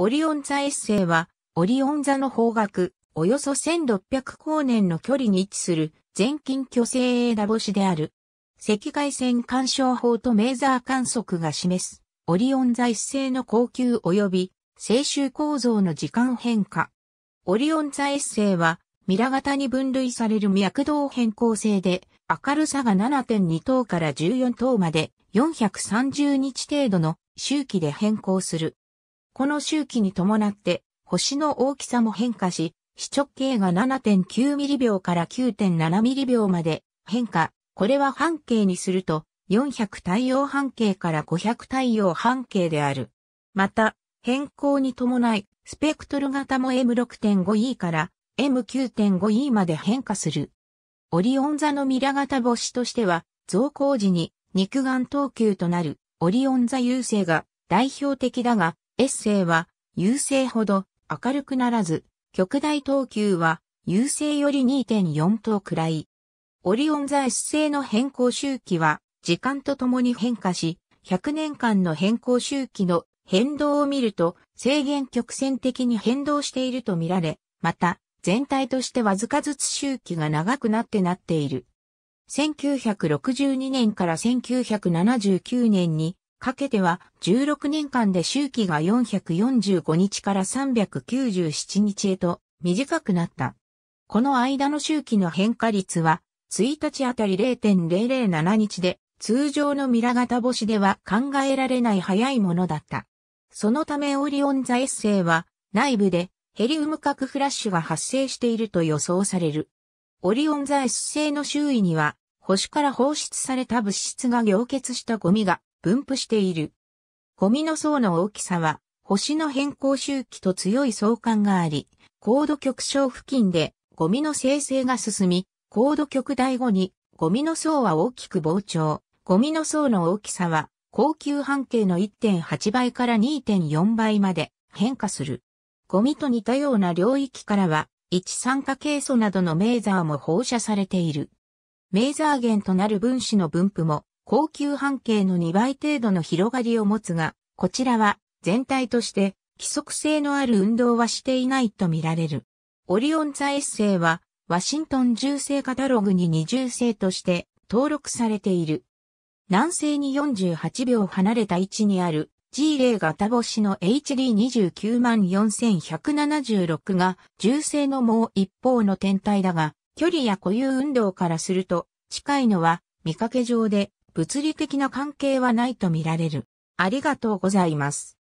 オリオン座セイは、オリオン座の方角、およそ1600光年の距離に位置する、全近巨星エダ星である。赤外線干渉法とメーザー観測が示す、オリオン座セイの高級及び、静周構造の時間変化。オリオン座セイは、ミラ型に分類される脈動変更性で、明るさが7.2等から14等まで430日程度の周期で変更する。この周期に伴って、星の大きさも変化し、視直径が7 9ミリ秒から9 7ミリ秒まで変化。これは半径にすると、400太陽半径から500太陽半径である。また、変更に伴い、スペクトル型も M6.5E から M9.5E まで変化する。オリオン座のミラ型星としては、増光時に肉眼等級となるオリオン座優勢が代表的だが、エッセイは、優勢ほど明るくならず、極大等級は優勢より2.4等くらい。オリオン座 S 星の変更周期は、時間とともに変化し、100年間の変更周期の変動を見ると、制限曲線的に変動していると見られ、また、全体としてわずかずつ周期が長くなってなっている。1962年から1979年にかけては16年間で周期が445日から397日へと短くなった。この間の周期の変化率は1日あたり0.007日で通常のミラ型星では考えられない早いものだった。そのためオリオン座エッセイは内部でヘリウム核フラッシュが発生していると予想される。オリオン座エッセイの周囲には星から放出された物質が凝結したゴミが分布している。ゴミの層の大きさは、星の変更周期と強い相関があり、高度極小付近でゴミの生成が進み、高度極大後にゴミの層は大きく膨張。ゴミの層の大きさは高級半径の1.8倍から2.4倍まで変化する。ゴミと似たような領域からは、一酸化ケイ素などのメーザーも放射されている。メーザー源となる分子の分布も高級半径の2倍程度の広がりを持つが、こちらは全体として規則性のある運動はしていないとみられる。オリオン座エッセイは、ワシントン銃声カタログに二重世として登録されている。南西に48秒離れた位置にある G 0型星の HD294,176 が銃星のもう一方の天体だが、距離や固有運動からすると近いのは見かけ上で物理的な関係はないとみられる。ありがとうございます。